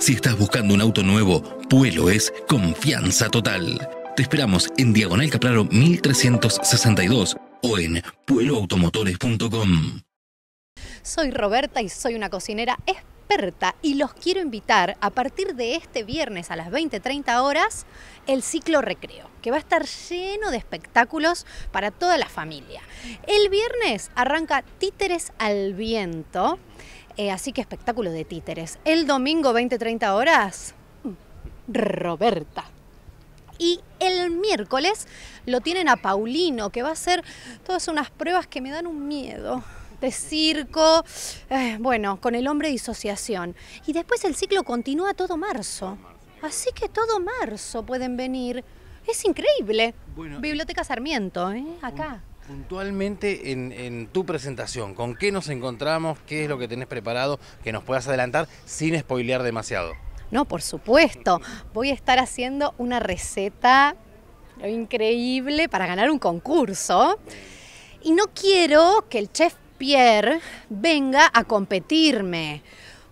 si estás buscando un auto nuevo, Puelo es confianza total. Te esperamos en Diagonal Caplaro 1362 o en PueloAutomotores.com Soy Roberta y soy una cocinera experta y los quiero invitar a partir de este viernes a las 20:30 horas el ciclo recreo, que va a estar lleno de espectáculos para toda la familia. El viernes arranca Títeres al Viento eh, así que espectáculo de títeres. El domingo 20-30 horas, mm, Roberta. Y el miércoles lo tienen a Paulino, que va a hacer todas unas pruebas que me dan un miedo. De circo, eh, bueno, con el hombre disociación. Y después el ciclo continúa todo marzo. Así que todo marzo pueden venir. Es increíble. Biblioteca Sarmiento, ¿eh? acá. Puntualmente en, tu presentación, ¿con qué nos encontramos? ¿Qué es lo que tenés preparado que nos puedas adelantar sin spoilear demasiado? No, por supuesto. Voy a estar haciendo una receta increíble para ganar un concurso. Y no quiero que el chef Pierre venga a competirme,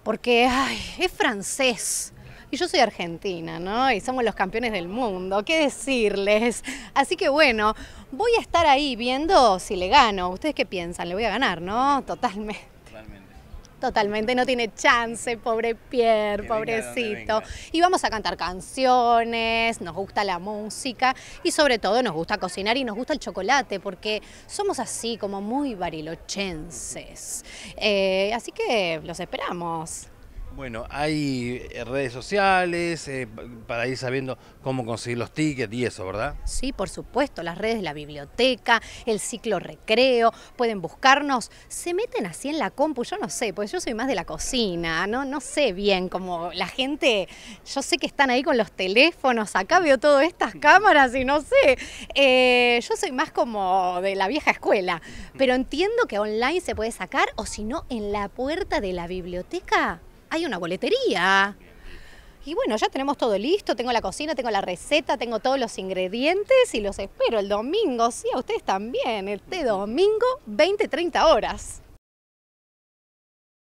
porque es francés. Y yo soy argentina, ¿no? Y somos los campeones del mundo, ¿qué decirles? Así que bueno, voy a estar ahí viendo si le gano. ¿Ustedes qué piensan? Le voy a ganar, ¿no? Totalmente. Totalmente. Totalmente, no tiene chance, pobre Pierre, pobrecito. Y vamos a cantar canciones, nos gusta la música y sobre todo nos gusta cocinar y nos gusta el chocolate porque somos así como muy barilochenses. Eh, así que los esperamos. Bueno, hay eh, redes sociales eh, para ir sabiendo cómo conseguir los tickets y eso, ¿verdad? Sí, por supuesto, las redes de la biblioteca, el ciclo recreo, pueden buscarnos, se meten así en la compu, yo no sé, pues yo soy más de la cocina, no, no sé bien como la gente, yo sé que están ahí con los teléfonos, acá veo todas estas cámaras y no sé, eh, yo soy más como de la vieja escuela, pero entiendo que online se puede sacar o si no, en la puerta de la biblioteca hay una boletería. Y bueno, ya tenemos todo listo, tengo la cocina, tengo la receta, tengo todos los ingredientes y los espero el domingo, sí, a ustedes también, este domingo 20-30 horas.